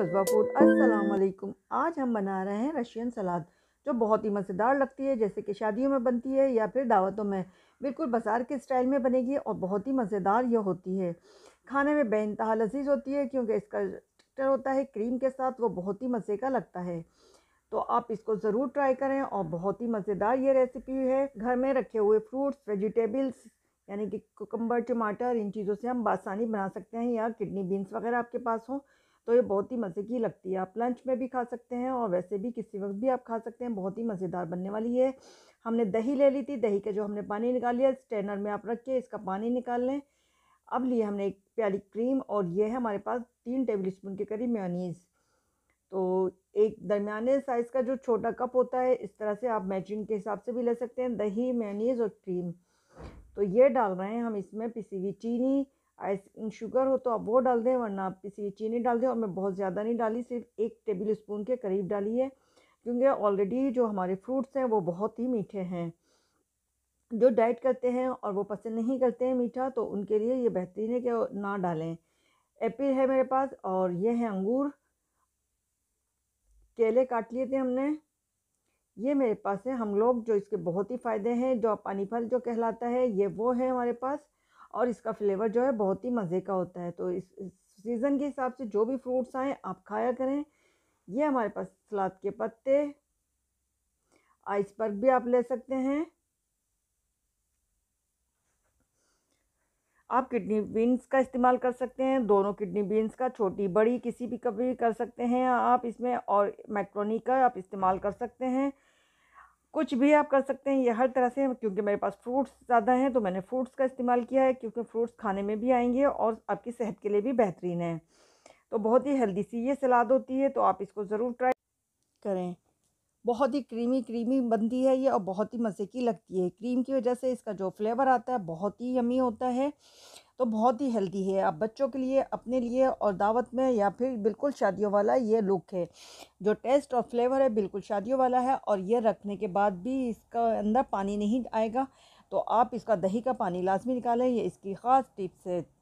रोज़बा food असलकुम आज हम बना रहे हैं रशियन सलाद जो बहुत ही मज़ेदार लगती है जैसे कि शादियों में बनती है या फिर दावतों में बिल्कुल बाजार के स्टाइल में बनेगी और बहुत ही मज़ेदार यह होती है खाने में बेनतहा लजीज होती है क्योंकि इसका टर होता है क्रीम के साथ वो बहुत ही मज़े का लगता है तो आप इसको ज़रूर ट्राई करें और बहुत ही मज़ेदार ये रेसिपी है घर में रखे हुए फ्रूट्स वेजिटेबल्स यानी कि कोकम्बर टमाटर इन चीज़ों से हम बासानी बना सकते हैं या किडनी बीन्स वगैरह आपके पास हों तो ये बहुत ही मज़े की लगती है आप लंच में भी खा सकते हैं और वैसे भी किसी वक्त भी आप खा सकते हैं बहुत ही मज़ेदार बनने वाली है हमने दही ले ली थी दही का जो हमने पानी निकाल लिया स्टेनर में आप रख के इसका पानी निकाल लें अब लिए हमने एक प्याली क्रीम और ये है हमारे पास तीन टेबल स्पून के करीब मेयोनीज़ तो एक दरमियाने साइज़ का जो छोटा कप होता है इस तरह से आप मैचिंग के हिसाब से भी ले सकते हैं दही मेयोनीज़ और क्रीम तो ये डाल रहे हैं हम इसमें पिसी हुई चीनी आइस शुगर हो तो आप वो डाल दें वरना आप किसी चीनी डाल दें और मैं बहुत ज़्यादा नहीं डाली सिर्फ एक टेबल स्पून के करीब डाली है क्योंकि ऑलरेडी जो हमारे फ्रूट्स हैं वो बहुत ही मीठे हैं जो डाइट करते हैं और वो पसंद नहीं करते हैं मीठा तो उनके लिए ये बेहतरीन है कि ना डालें एप्पल है मेरे पास और ये है अंगूर केले काट लिए थे हमने ये मेरे पास है हम लोग जो इसके बहुत ही फ़ायदे हैं जो पानी फल जो कहलाता है ये वो है हमारे पास और इसका फ्लेवर जो है बहुत ही मज़े का होता है तो इस, इस सीज़न के हिसाब से जो भी फ्रूट्स आए आप खाया करें ये हमारे पास सलाद के पत्ते आइसबर्ग भी आप ले सकते हैं आप किडनी बीन्स का इस्तेमाल कर सकते हैं दोनों किडनी बीन्स का छोटी बड़ी किसी भी कभी कर सकते हैं आप इसमें और मैक्रोनी का आप इस्तेमाल कर सकते हैं कुछ भी आप कर सकते हैं ये हर तरह से क्योंकि मेरे पास फ्रूट्स ज़्यादा हैं तो मैंने फ्रूट्स का इस्तेमाल किया है क्योंकि फ्रूट्स खाने में भी आएंगे और आपकी सेहत के लिए भी बेहतरीन है तो बहुत ही हेल्दी सी ये सलाद होती है तो आप इसको ज़रूर ट्राई करें बहुत ही क्रीमी क्रीमी बनती है ये और बहुत ही मज़े की लगती है क्रीम की वजह से इसका जो फ्लेवर आता है बहुत ही यमी होता है तो बहुत ही हेल्दी है आप बच्चों के लिए अपने लिए और दावत में या फिर बिल्कुल शादियों वाला ये लुक है जो टेस्ट और फ्लेवर है बिल्कुल शादियों वाला है और ये रखने के बाद भी इसका अंदर पानी नहीं आएगा तो आप इसका दही का पानी लाजमी निकालें ये इसकी ख़ास टिप्स है